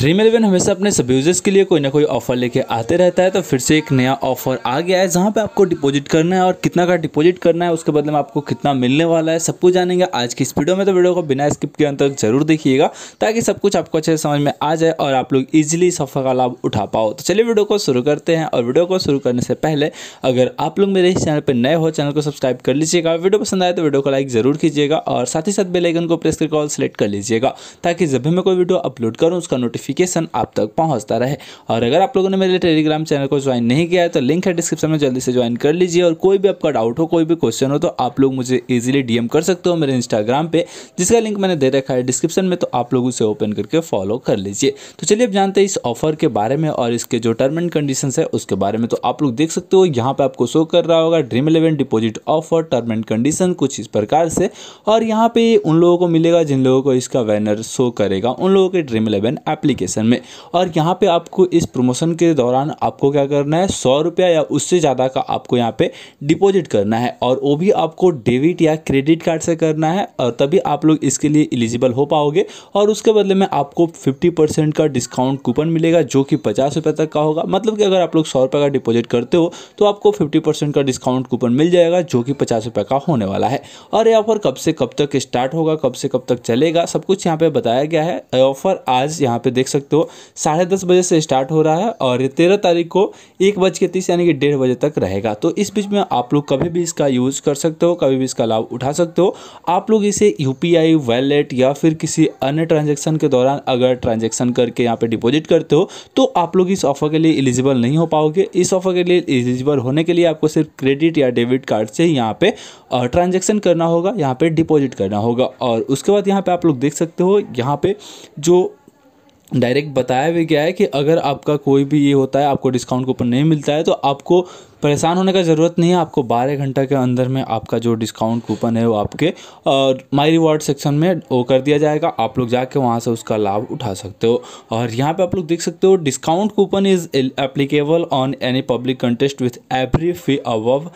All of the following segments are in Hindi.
ड्रीम इलेवन हमेशा अपने सब यूजर्स के लिए कोई ना कोई ऑफर लेके आते रहता है तो फिर से एक नया ऑफर आ गया है जहाँ पे आपको डिपॉजिट करना है और कितना का डिपॉजिट करना है उसके बदले में आपको कितना मिलने वाला है सब कुछ जानेंगे आज की इस वीडियो में तो वीडियो को बिना स्किप के अंत तक जरूर देखिएगा ताकि सब कुछ आपको अच्छे से समझ में आ जाए और आप लोग ईजिली इस ऑफर का लाभ उठा पाओ तो चलिए वीडियो को शुरू करते हैं और वीडियो को शुरू करने से पहले अगर आप लोग मेरे इस चैनल पर नए हो चैनल को सब्सक्राइब कर लीजिएगा वीडियो पसंद आए तो वीडियो को लाइक जरूर कीजिएगा और साथ ही साथ बेलाइकन को प्रेस करके ऑल सेलेक्ट कर लीजिएगा ताकि जब भी मैं कोई वीडियो अपलोड करूँ उसका नोटिफिक नोटिफिकेशन आप तक पहुँचता रहे और अगर आप लोगों ने मेरे टेलीग्राम चैनल को ज्वाइन नहीं किया है तो लिंक है डिस्क्रिप्शन में जल्दी से ज्वाइन कर लीजिए और कोई भी आपका डाउट हो कोई भी क्वेश्चन हो तो आप लोग मुझे ईजिली डीएम कर सकते हो मेरे इंस्टाग्राम पर जिसका लिंक मैंने दे रखा है डिस्क्रिप्शन में तो आप लोग उसे ओपन करके फॉलो कर लीजिए तो चलिए अब जानते हैं इस ऑफर के बारे में और इसके जो टर्म एंड कंडीशन है उसके बारे में तो आप लोग देख सकते हो यहाँ पर आपको शो कर रहा होगा Dream Eleven deposit offer term and condition कुछ इस प्रकार से और यहाँ पे उन लोगों को मिलेगा जिन लोगों को इसका बैनर शो करेगा उन लोगों के ड्रीम इलेवन ऐप एप्लीकेशन में और यहाँ पे आपको इस प्रमोशन के दौरान आपको क्या करना है सौ रुपया या उससे ज़्यादा का आपको यहाँ पे डिपॉजिट करना है और वो भी आपको डेबिट या क्रेडिट कार्ड से करना है और तभी आप लोग इसके लिए एलिजिबल हो पाओगे और उसके बदले में आपको फिफ्टी परसेंट का डिस्काउंट कूपन मिलेगा जो कि पचास तक का होगा मतलब कि अगर आप लोग सौ रुपये का डिपॉजिट करते हो तो आपको फिफ्टी परसेंट का डिस्काउंट कूपन मिल जाएगा जो कि पचास का होने वाला है और ये ऑफर कब से कब तक स्टार्ट होगा कब से कब तक चलेगा सब कुछ यहाँ पर बताया गया है ऑफर आज यहाँ पे देख सकते हो साढ़े दस बजे से स्टार्ट हो रहा है और ये तेरह तारीख को एक बज के तीस यानी कि डेढ़ बजे तक रहेगा तो इस बीच में आप लोग कभी भी इसका यूज़ कर सकते हो कभी भी इसका लाभ उठा सकते हो आप लोग इसे यू वैलेट या फिर किसी अन्य ट्रांजेक्शन के दौरान अगर ट्रांजेक्शन करके यहाँ पर डिपोजिट करते हो तो आप लोग इस ऑफर के लिए एलिजिबल नहीं हो पाओगे इस ऑफर के लिए एलिजिबल होने के लिए आपको सिर्फ क्रेडिट या डेबिट कार्ड से यहाँ पे ट्रांजेक्शन करना होगा यहाँ पे डिपॉजिट करना होगा और उसके बाद यहाँ पे आप लोग देख सकते हो यहाँ पे जो डायरेक्ट बताया भी गया है कि अगर आपका कोई भी ये होता है आपको डिस्काउंट कूपन नहीं मिलता है तो आपको परेशान होने का ज़रूरत नहीं है आपको बारह घंटा के अंदर में आपका जो डिस्काउंट कूपन है वो आपके और माई रिवॉर्ड सेक्शन में वो कर दिया जाएगा आप लोग जाके वहाँ से उसका लाभ उठा सकते हो और यहाँ पे आप लोग देख सकते हो discount coupon is applicable on any public contest with every fee above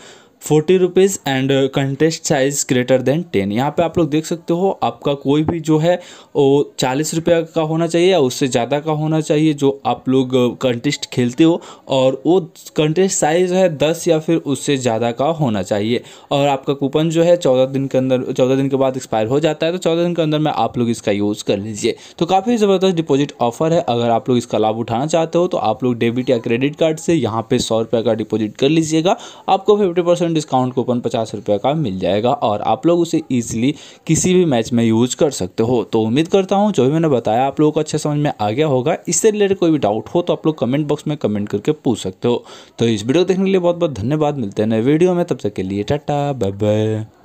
forty rupees and contest size greater than ten यहाँ पे आप लोग देख सकते हो आपका कोई भी जो है वो चालीस रुपये का होना चाहिए या उससे ज़्यादा का होना चाहिए जो आप लोग कंटेस्ट uh, खेलते हो और वो कंटेस्ट साइज़ है दस या फिर उससे ज़्यादा का होना चाहिए और आपका कूपन जो है चौदह दिन के अंदर चौदह दिन के बाद एक्सपायर हो जाता है तो चौदह दिन के अंदर में आप लोग इसका यूज़ कर लीजिए तो काफ़ी ज़बरदस्त डिपोजिट ऑफर है अगर आप लोग इसका लाभ उठाना चाहते हो तो आप लोग डेबिट या क्रेडिट कार्ड से यहाँ पर सौ रुपये का डिपोजिट कर लीजिएगा आपको फिफ्टी परसेंट डिस्काउंट कूपन पचास रुपये का मिल जाएगा और आप लोग उसे ईजिली किसी भी मैच में यूज कर सकते हो तो उम्मीद करता हूँ जो भी मैंने बताया आप लोगों को अच्छे समझ में आ गया होगा इससे रिलेटेड कोई भी डाउट हो तो आप लोग कमेंट बॉक्स में कमेंट करके पूछ सकते हो तो इस वीडियो देखने के लिए बहुत बहुत धन्यवाद मिलते हैं नए वीडियो में तब तक के लिए टाटा बाय बाय